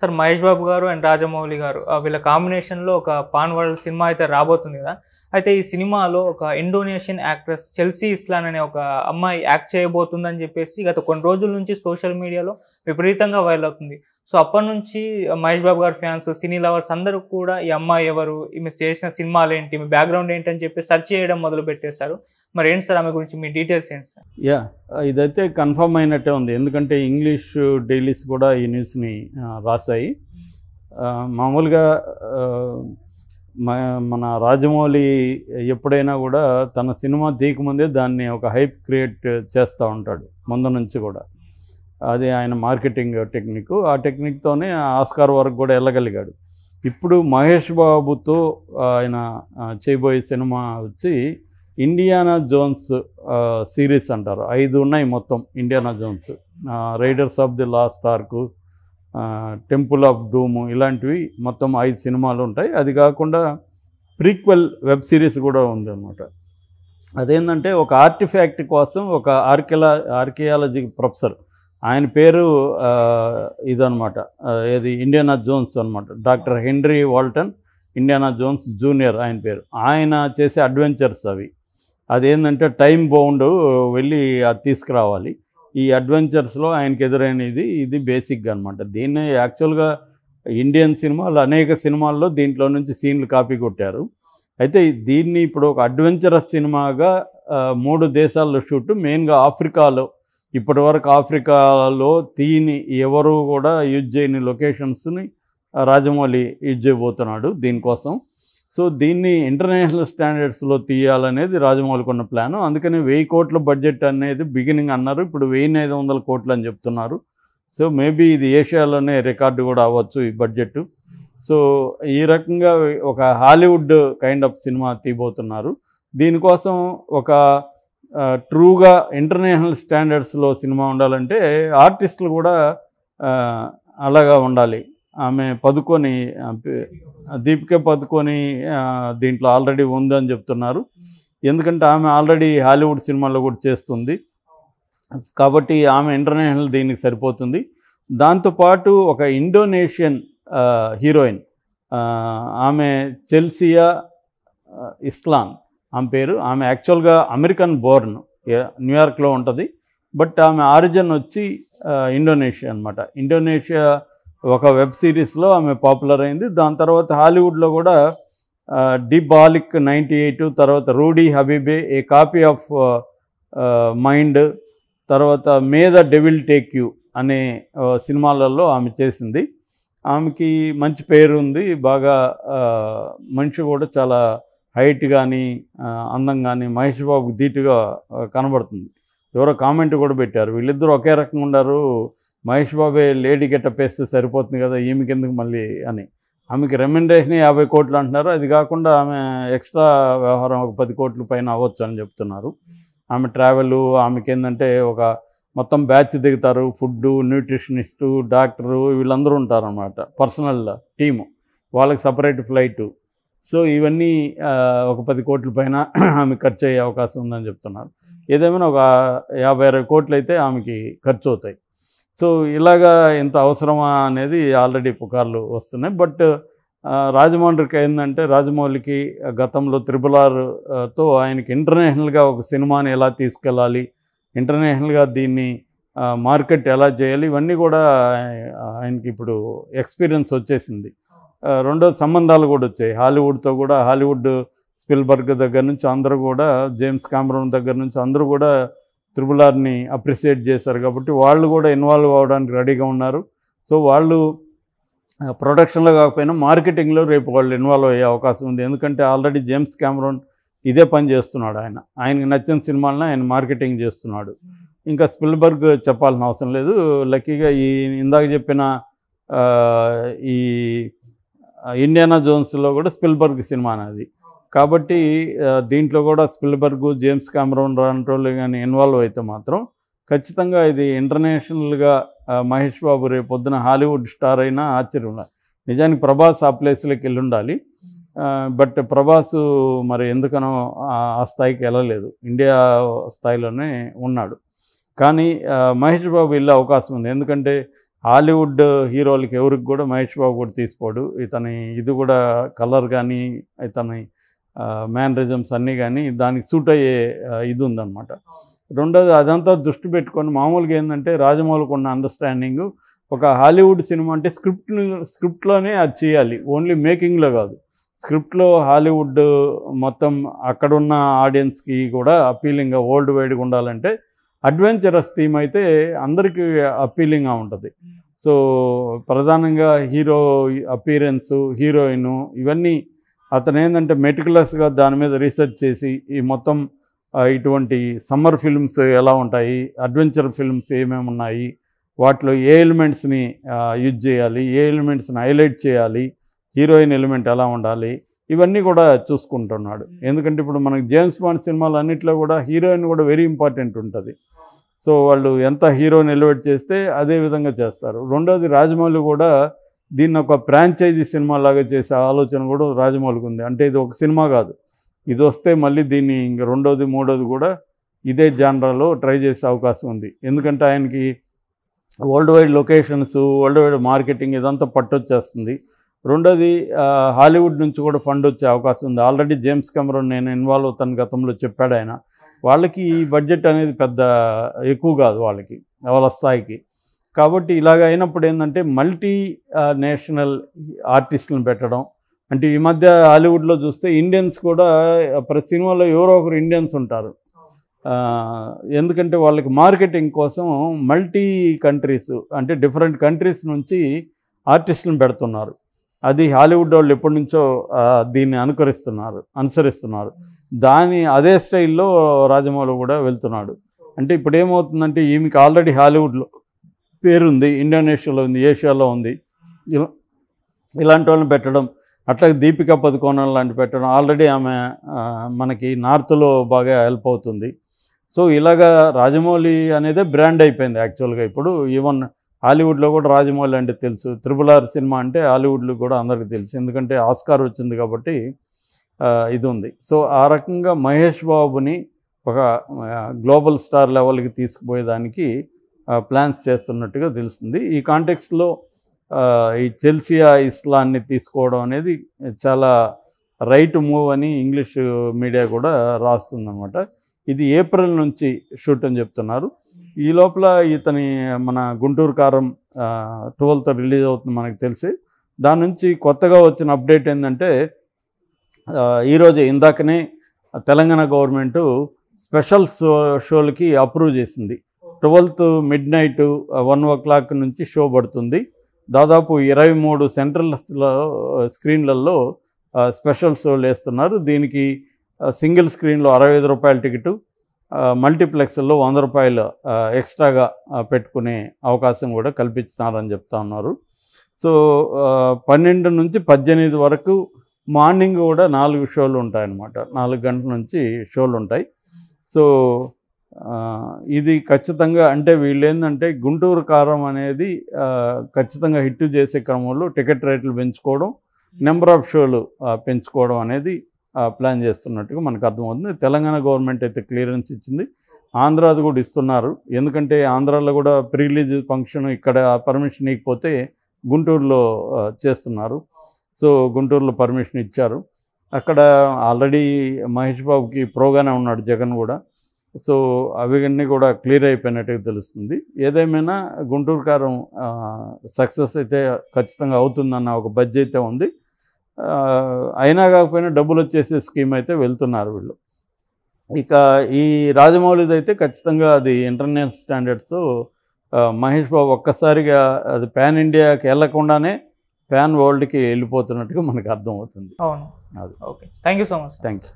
sir Mahesh బాబు గారు and Rajamouli గారు వీళ్ళ కాంబినేషన్లో ఒక పాన్ వరల్డ్ సినిమా అయితే రాబోతుంది కదా అయితే ఈ సినిమాలో ఒక ఇండోనేషియన్ యాక్ట్రెస్ చెల్సీ ఇస్లాన్ అనే ఒక అమ్మాయి యాక్ట్ చేయబోతుందని చెప్పేసి గత కొన్ని రోజుల నుంచి సోషల్ మీడియాలో విపరీతంగా వైరల్ అవుతుంది సో అప్పటి నుంచి మహేష్ బాబు గారు ఫ్యాన్స్ సినీ లవర్స్ అందరూ కూడా ఈ అమ్మాయి ఎవరు ఈమె చేసిన సినిమాలు ఏంటి మీ బ్యాక్గ్రౌండ్ ఏంటి అని చెప్పి సెర్చ్ చేయడం మొదలు పెట్టేశారు మరి ఏంటి సార్ ఆమె గురించి మీ డీటెయిల్స్ ఏంటి సార్ యా ఇదైతే కన్ఫర్మ్ అయినట్టే ఉంది ఎందుకంటే ఇంగ్లీష్ డైలీస్ కూడా ఈ న్యూస్ని రాశాయి మామూలుగా మన రాజమౌళి ఎప్పుడైనా కూడా తన సినిమా తీయకముందే దాన్ని ఒక హైప్ క్రియేట్ చేస్తూ ఉంటాడు ముందు నుంచి కూడా అది ఆయన మార్కెటింగ్ టెక్నిక్ ఆ టెక్నిక్తోనే ఆస్కార్ వరకు కూడా వెళ్ళగలిగాడు ఇప్పుడు మహేష్ బాబుతో ఆయన చేయబోయే సినిమా వచ్చి ఇండియానా జోన్స్ సిరీస్ అంటారు ఐదు ఉన్నాయి మొత్తం Indiana Jones raiders of the lost ark temple of doom ఇలాంటివి మొత్తం ఐదు సినిమాలు ఉంటాయి అది కాకుండా ప్రీక్వెల్ వెబ్ సిరీస్ కూడా ఉంది అనమాట అదేంటంటే ఒక ఆర్టిఫ్యాక్ట్ కోసం ఒక ఆర్కెలా ఆర్కియాలజీ ప్రొఫెసర్ ఆయన పేరు ఇదనమాట ఏది ఇండియానా జోన్స్ అనమాట doctor Henry Walton Indiana Jones junior ఆయన పేరు ఆయన చేసే అడ్వెంచర్స్ అవి అదేంటంటే టైం బౌండ్ వెళ్ళి అది తీసుకురావాలి ఈ అడ్వెంచర్స్లో ఆయనకి ఎదురైనది ఇది బేసిక్గా అనమాట దీన్ని యాక్చువల్గా ఇండియన్ సినిమాలు అనేక సినిమాల్లో దీంట్లో నుంచి సీన్లు కాపీ కొట్టారు అయితే దీన్ని ఇప్పుడు ఒక అడ్వెంచరస్ సినిమాగా మూడు దేశాల్లో షూట్ మెయిన్గా ఆఫ్రికాలో ఇప్పటి వరకు ఆఫ్రికాలో తీని ఎవరు కూడా యూజ్ చేయని లొకేషన్స్ని రాజమౌళి యూజ్ చేయబోతున్నాడు దీనికోసం సో దీన్ని ఇంటర్నేషనల్ స్టాండర్డ్స్లో తీయాలనేది రాజమౌళికి ఉన్న ప్లాన్ అందుకని వెయ్యి కోట్ల బడ్జెట్ అనేది బిగినింగ్ అన్నారు ఇప్పుడు వెయ్యి ఐదు వందల కోట్లు అని చెప్తున్నారు సో మేబీ ఇది ఏషియాలోనే రికార్డు కూడా అవ్వచ్చు ఈ బడ్జెట్ సో ఈ రకంగా ఒక హాలీవుడ్ కైండ్ ఆఫ్ సినిమా తీయబోతున్నారు దీనికోసం ఒక ట్రూగా ఇంటర్నేషనల్ స్టాండర్డ్స్లో సినిమా ఉండాలంటే ఆర్టిస్టులు కూడా అలాగా ఉండాలి ఆమె పదుకొని దీపిక పదుకొని దీంట్లో ఆల్రెడీ ఉందని చెప్తున్నారు ఎందుకంటే ఆమె ఆల్రెడీ హాలీవుడ్ సినిమాల్లో కూడా చేస్తుంది కాబట్టి ఆమె ఇంటర్నేషనల్ దీనికి సరిపోతుంది దాంతోపాటు ఒక ఇండోనేషియన్ హీరోయిన్ ఆమె చెల్సియా ఇస్లాన్ ఆమె పేరు ఆమె యాక్చువల్గా అమెరికన్ బోర్న్ న్యూయార్క్లో ఉంటుంది బట్ ఆమె ఆరిజిన్ వచ్చి ఇండోనేషియా అనమాట ఇండోనేషియా ఒక వెబ్ సిరీస్లో ఆమె పాపులర్ అయింది దాని తర్వాత హాలీవుడ్లో కూడా డి బాలిక్ నైంటీ ఎయిట్ తర్వాత Rudy Habibie a copy of mind తర్వాత may the devil take you అనే సినిమాలలో ఆమె చేసింది ఆమెకి మంచి పేరు ఉంది బాగా మనిషి కూడా చాలా హైట్ కానీ అందం కానీ మహేష్ బాబుకి ధీటుగా కనబడుతుంది ఎవరో కామెంట్ కూడా పెట్టారు వీళ్ళిద్దరూ ఒకే రకంగా ఉన్నారు మహేష్ బాబే లేడీ గెటప్ వేస్తే సరిపోతుంది కదా ఈమెకి ఎందుకు మళ్ళీ అని ఆమెకి రెమ్యునరేషన్ యాభై కోట్లు అంటున్నారు అది కాకుండా ఆమె ఎక్స్ట్రా వ్యవహారం ఒక పది కోట్ల పైన అవ్వచ్చు అని చెప్తున్నారు ఆమె ట్రావెల్ ఆమెకి ఏంటంటే ఒక మొత్తం బ్యాచ్ దిగుతారు ఫుడ్ న్యూట్రిషనిస్టు డాక్టరు వీళ్ళందరూ అనమాట పర్సనల్ టీము వాళ్ళకి సపరేట్ ఫ్లైటు సో ఇవన్నీ ఒక పది కోట్ల పైన ఆమె ఖర్చు అయ్యే అవకాశం ఉందని చెప్తున్నారు ఏదేమైనా ఒక యాభై అరవై కోట్లు అయితే ఆమెకి ఖర్చు అవుతాయి సో ఇలాగా ఎంత అవసరమా అనేది ఆల్రెడీ పుకార్లు వస్తున్నాయి బట్ రాజమౌళికి ఏంటంటే రాజమౌళికి గతంలో ఆర్తో ఆయనకి ఇంటర్నేషనల్గా ఒక సినిమాని ఎలా తీసుకెళ్ళాలి ఇంటర్నేషనల్గా దీన్ని మార్కెట్ ఎలా చేయాలి ఇవన్నీ కూడా ఆయనకి ఇప్పుడు ఎక్స్పీరియన్స్ వచ్చేసింది రెండో సంబంధాలు కూడా వచ్చాయి హాలీవుడ్తో కూడా హాలీవుడ్ స్పిల్బర్గ్ దగ్గర నుంచి అందరూ కూడా జేమ్స్ కామ్రోన్ దగ్గర నుంచి అందరూ కూడా త్రిబుల్ ఆర్ని అప్రిసియేట్ చేశారు కాబట్టి వాళ్ళు కూడా ఇన్వాల్వ్ అవ్వడానికి రెడీగా ఉన్నారు సో వాళ్ళు ప్రొడక్షన్లో కాకపోయినా మార్కెటింగ్లో రేపు వాళ్ళు ఇన్వాల్వ్ అయ్యే అవకాశం ఉంది ఎందుకంటే ఆల్రెడీ జేమ్స్ కెమెరాన్ ఇదే పని చేస్తున్నాడు ఆయన ఆయనకి నచ్చిన సినిమాలను ఆయన మార్కెటింగ్ చేస్తున్నాడు ఇంకా స్పిల్బర్గ్ చెప్పాల్సిన అవసరం లేదు లక్కీగా ఈ ఇందాక చెప్పిన ఈ ఇండియానా జోన్స్లో కూడా స్పిల్బర్గ్ సినిమా అనేది కాబట్టి దీంట్లో కూడా స్పిల్బర్గ్ జేమ్స్ కామరూన్ లాంటి వాళ్ళు కానీ ఇన్వాల్వ్ అయితే మాత్రం ఖచ్చితంగా ఇది ఇంటర్నేషనల్గా మహేష్ బాబు రేపు పొద్దున హాలీవుడ్ స్టార్ అయినా ఆశ్చర్యం నిజానికి ప్రభాస్ ఆ ప్లేస్లోకి వెళ్ళి ఉండాలి బట్ ప్రభాస్ మరి ఎందుకనో ఆ స్థాయికి వెళ్ళలేదు ఇండియా స్థాయిలోనే ఉన్నాడు కానీ మహేష్ బాబు వెళ్ళే అవకాశం ఉంది ఎందుకంటే హాలీవుడ్ హీరోలకి ఎవరికి కూడా మహేష్ బాబు కూడా తీసుకోడు ఇతని ఇది కూడా కలర్ కానీ ఇతని మేనరిజమ్స్ అన్నీ కానీ దానికి సూట్ అయ్యే ఇది ఉందన్నమాట రెండోది అదంతా దృష్టి పెట్టుకొని మామూలుగా ఏంటంటే రాజమౌళికి ఉన్న అండర్స్టాండింగ్ ఒక హాలీవుడ్ సినిమా అంటే స్క్రిప్ట్ స్క్రిప్ట్లోనే అది చేయాలి ఓన్లీ మేకింగ్లో కాదు స్క్రిప్ట్లో హాలీవుడ్ మొత్తం అక్కడున్న ఆడియన్స్కి కూడా అపీలింగ్గా వరల్డ్ వైడ్గా ఉండాలంటే అడ్వెంచరస్ థీమ్ అయితే అందరికీ అప్పీలింగ్గా ఉంటుంది సో ప్రధానంగా హీరో అపీరెన్సు హీరోయిన్ ఇవన్నీ అతను ఏంటంటే మెటికులస్గా దాని మీద రీసెర్చ్ చేసి ఈ మొత్తం ఇటువంటి సమ్మర్ ఫిల్మ్స్ ఎలా ఉంటాయి అడ్వెంచర్ ఫిల్మ్స్ ఏమేమి ఉన్నాయి వాటిలో ఏ ఎలిమెంట్స్ని యూజ్ చేయాలి ఏ ఎలిమెంట్స్ని హైలైట్ చేయాలి హీరోయిన్ ఎలిమెంట్ ఎలా ఉండాలి ఇవన్నీ కూడా చూసుకుంటున్నాడు ఎందుకంటే ఇప్పుడు మనకు జేమ్స్ బాండ్ సినిమాలు అన్నింటిలో కూడా హీరోయిన్ కూడా వెరీ ఇంపార్టెంట్ ఉంటుంది సో వాళ్ళు ఎంత హీరోని ఎలివేట్ చేస్తే అదే విధంగా చేస్తారు రెండోది రాజమౌళి కూడా దీన్ని ఒక ఫ్రాంచైజీ సినిమా లాగా చేసే ఆలోచన కూడా రాజమౌళికి ఉంది అంటే ఇది ఒక సినిమా కాదు ఇది వస్తే మళ్ళీ దీన్ని ఇంక రెండోది మూడోది కూడా ఇదే జానరాలో ట్రై చేసే అవకాశం ఉంది ఎందుకంటే ఆయనకి world wide locations world wide marketing ఇదంతా పట్టొచ్చేస్తుంది రెండోది హాలీవుడ్ నుంచి కూడా ఫండ్ వచ్చే అవకాశం ఉంది ఆల్రెడీ జేమ్స్ కెమెరాన్ నేను ఇన్వాల్వ్ అవుతాను గతంలో చెప్పాడు ఆయన వాళ్ళకి ఈ బడ్జెట్ అనేది పెద్ద ఎక్కువ కాదు వాళ్ళకి వాళ్ళ స్థాయికి కాబట్టి ఇలాగ అయినప్పుడు ఏంటంటే మల్టీ నేషనల్ ఆర్టిస్టులను పెట్టడం అంటే ఈ మధ్య హాలీవుడ్లో చూస్తే ఇండియన్స్ కూడా ప్రతి సినిమాలో ఎవరో ఒకరు ఇండియన్స్ ఉంటారు ఎందుకంటే వాళ్ళకి మార్కెటింగ్ కోసం మల్టీ కంట్రీస్ అంటే డిఫరెంట్ కంట్రీస్ నుంచి ఆర్టిస్టులను పెడుతున్నారు అది హాలీవుడ్ వాళ్ళు ఎప్పటి నుంచో దీన్ని అనుకరిస్తున్నారు అనుసరిస్తున్నారు దాని అదే స్టైల్లో రాజమౌళి కూడా వెళ్తున్నాడు అంటే ఇప్పుడు ఏమవుతుందంటే ఈమెకి ఆల్రెడీ హాలీవుడ్లో పేరుంది ఇండోనేషియాలో ఉంది ఏషియాలో ఉంది ఇలాంటి వాళ్ళని పెట్టడం అట్లా దీపికా పదుకోణం లాంటి పెట్టడం ఆల్రెడీ ఆమె మనకి నార్త్లో బాగా హెల్ప్ అవుతుంది సో ఇలాగా రాజమౌళి అనేదే బ్రాండ్ అయిపోయింది యాక్చువల్గా ఇప్పుడు ఈవెన్ హాలీవుడ్లో కూడా రాజమౌళి అంటే తెలుసు త్రిబుల్ ఆర్ సినిమా అంటే హాలీవుడ్లో కూడా అందరికీ తెలుసు ఎందుకంటే ఆస్కార్ వచ్చింది కాబట్టి ఇది ఉంది సో ఆ రకంగా మహేష్ బాబుని ఒక గ్లోబల్ స్టార్ లెవెల్కి తీసుకుపోయేదానికి ప్లాన్స్ చేస్తున్నట్టుగా తెలుస్తుంది ఈ కాంటెక్స్ట్లో ఈ చెల్సియా ఇస్లాన్ని తీసుకోవడం అనేది చాలా రైట్ మూవ్ అని ఇంగ్లీష్ మీడియా కూడా రాస్తుందన్నమాట ఇది ఏప్రిల్ నుంచి షూట్ అని చెప్తున్నారు ఈ లోపల ఇతని మన గుంటూరు కారం ట్వెల్త్ రిలీజ్ అవుతుంది మనకు తెలిసి దాని నుంచి కొత్తగా వచ్చిన అప్డేట్ ఏంటంటే ఈరోజు ఇందాకనే తెలంగాణ గవర్నమెంటు స్పెషల్ షో షోలకి అప్రూవ్ చేసింది twelfth midnight one o'clock నుంచి షో పడుతుంది దాదాపు ఇరవై మూడు సెంట్రల్లో స్క్రీన్లలో స్పెషల్ షోలు వేస్తున్నారు దీనికి సింగిల్ స్క్రీన్లో అరవై ఐదు రూపాయల టికెట్టు మల్టీప్లెక్స్లో వంద రూపాయలు ఎక్స్ట్రాగా పెట్టుకునే అవకాశం కూడా కల్పించినారని చెప్తా ఉన్నారు సో పన్నెండు నుంచి పద్దెనిమిది వరకు మార్నింగ్ కూడా నాలుగు షోలు ఉంటాయన్నమాట నాలుగు గంటల నుంచి షోలు ఉంటాయి సో ఇది ఖచ్చితంగా అంటే వీళ్ళేందంటే గుంటూరు కారం అనేది ఖచ్చితంగా హిట్ చేసే క్రమంలో టికెట్ రేట్లు పెంచుకోవడం నెంబర్ ఆఫ్ షోలు పెంచుకోవడం అనేది ప్లాన్ చేస్తున్నట్టుగా మనకు అర్థమవుతుంది తెలంగాణ గవర్నమెంట్ అయితే క్లియరెన్స్ ఇచ్చింది ఆంధ్రాది కూడా ఇస్తున్నారు ఎందుకంటే ఆంధ్రాలో కూడా ప్రీలీజ్ ఫంక్షన్ ఇక్కడ పర్మిషన్ ఇకపోతే గుంటూరులో చేస్తున్నారు సో గుంటూరులో పర్మిషన్ ఇచ్చారు అక్కడ ఆల్రెడీ మహేష్ బాబుకి ప్రోగానే ఉన్నాడు జగన్ కూడా సో అవన్నీ కూడా క్లియర్ అయిపోయినట్టుగా తెలుస్తుంది ఏదేమైనా గుంటూరు కారం సక్సెస్ అయితే ఖచ్చితంగా అవుతుందన్న ఒక బడ్జ్ అయితే ఉంది అయినా కాకపోయినా డబ్బులు వచ్చేసే స్కీమ్ అయితే వెళ్తున్నారు వీళ్ళు ఇక ఈ రాజమౌళిది అయితే ఖచ్చితంగా అది ఇంటర్నేషనల్ స్టాండర్డ్స్ మహేష్ బాబు ఒక్కసారిగా అది పాన్ ఇండియాకి వెళ్లకుండానే పాన్ వరల్డ్కి వెళ్ళిపోతున్నట్టుగా మనకు అర్థమవుతుంది అవును అది okay thank so much thank